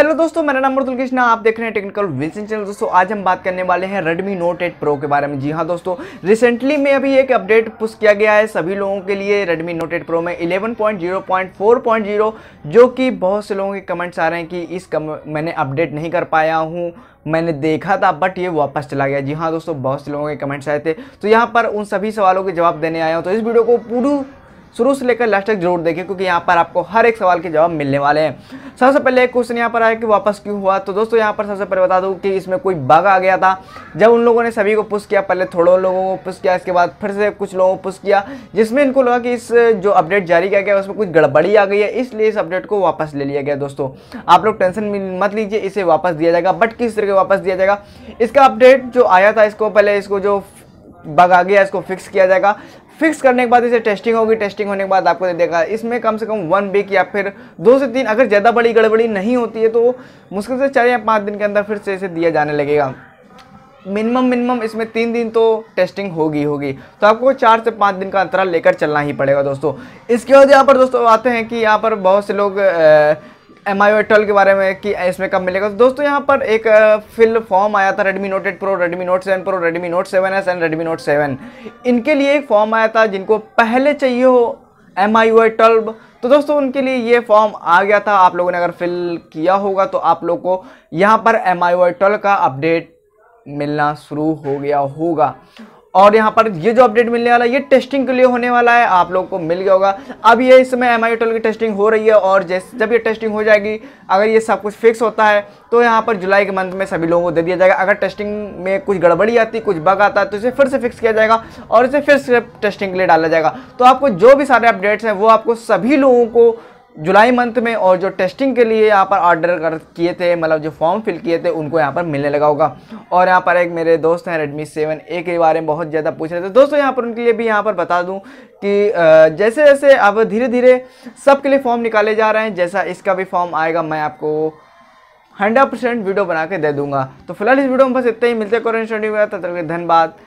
hello दोस्तों मेरा नाम अर्दुल कृष्णा आप देख रहे हैं टेक्निकल विल्सन चैनल दोस्तों आज हम बात करने वाले हैं Redmi Note 8 Pro के बारे में जी हाँ दोस्तों रिसेंटली में अभी एक अपडेट पुश किया गया है सभी लोगों के लिए Redmi Note 8 Pro में 11.0.4.0 जो कि बहुत से लोगों के कमेंट्स आ रहे हैं कि इस कम मैंने अपडेट नहीं कर पाया हूँ मैंने देखा था बट ये वापस चला गया जी हाँ दोस्तों बहुत से लोगों के कमेंट्स आए थे तो यहाँ पर उन सभी सवालों के जवाब देने आया हूँ तो इस वीडियो को पूरी शुरू से लेकर लास्ट तक जरूर देखें क्योंकि यहाँ पर आपको हर एक सवाल के जवाब मिलने वाले हैं सबसे पहले एक क्वेश्चन यहाँ पर आया कि वापस क्यों हुआ तो दोस्तों यहाँ पर सबसे पहले बता दूँ कि इसमें कोई बग आ गया था जब उन लोगों ने सभी को पुश किया पहले थोड़ों लोगों को पुश किया इसके बाद फिर से कुछ लोगों को पुश किया जिसमें इनको लगा कि इस जो अपडेट जारी किया गया उसमें कुछ गड़बड़ी आ गई है इसलिए इस अपडेट को वापस ले लिया गया दोस्तों आप लोग टेंशन मत लीजिए इसे वापस दिया जाएगा बट किस तरह वापस दिया जाएगा इसका अपडेट जो आया था इसको पहले इसको जो बग आ गया इसको फिक्स किया जाएगा फिक्स करने के बाद इसे टेस्टिंग होगी टेस्टिंग होने के बाद आपको देखा इसमें कम से कम वन वीक या फिर दो से तीन अगर ज़्यादा बड़ी गड़बड़ी नहीं होती है तो मुश्किल से चार या पाँच दिन के अंदर फिर से इसे दिया जाने लगेगा मिनिमम मिनिमम इसमें तीन दिन तो टेस्टिंग होगी होगी तो आपको चार से पाँच दिन का अंतराल लेकर चलना ही पड़ेगा दोस्तों इसके बाद यहाँ पर दोस्तों आते हैं कि यहाँ पर बहुत से लोग एम आई के बारे में कि इसमें कब मिलेगा तो दोस्तों यहाँ पर एक फिल फॉर्म आया था Redmi Note eight Pro Redmi Note seven Pro Redmi Note seven S and Redmi Note seven इनके लिए एक फॉर्म आया था जिनको पहले चाहिए हो एम आई ट्वेल्व तो दोस्तों उनके लिए ये फॉर्म आ गया था आप लोगों ने अगर फिल किया होगा तो आप लोग को यहाँ पर एम आई ट्वेल्व का अपडेट मिलना शुरू हो गया होगा और यहाँ पर ये जो अपडेट मिलने वाला है ये टेस्टिंग के लिए होने वाला है आप लोगों को मिल गया होगा अब ये इस समय एम आई की टेस्टिंग हो रही है और जैसे जब ये टेस्टिंग हो जाएगी अगर ये सब कुछ फिक्स होता है तो यहाँ पर जुलाई के मंथ में सभी लोगों को दे दिया जाएगा अगर टेस्टिंग में कुछ गड़बड़ी आती कुछ बग आता है तो इसे फिर से फिक्स किया जाएगा और इसे फिर से टेस्टिंग के लिए डाला जाएगा तो आपको जो भी सारे अपडेट्स हैं वो आपको सभी लोगों को जुलाई मंथ में और जो टेस्टिंग के लिए यहाँ पर ऑर्डर कर किए थे मतलब जो फॉर्म फिल किए थे उनको यहाँ पर मिलने लगा होगा और यहाँ पर एक मेरे दोस्त हैं रेडमी सेवन ए के बारे में बहुत ज़्यादा पूछ रहे थे दोस्तों यहाँ पर उनके लिए भी यहाँ पर बता दूँ कि जैसे जैसे अब धीरे धीरे सब लिए फॉर्म निकाले जा रहे हैं जैसा इसका भी फॉर्म आएगा मैं आपको हंड्रेड परसेंट वीडियो बना के दे दूंगा तो फिलहाल इस वीडियो में बस इतना ही मिलते करो इंस्टेंट तब तक धन्यवाद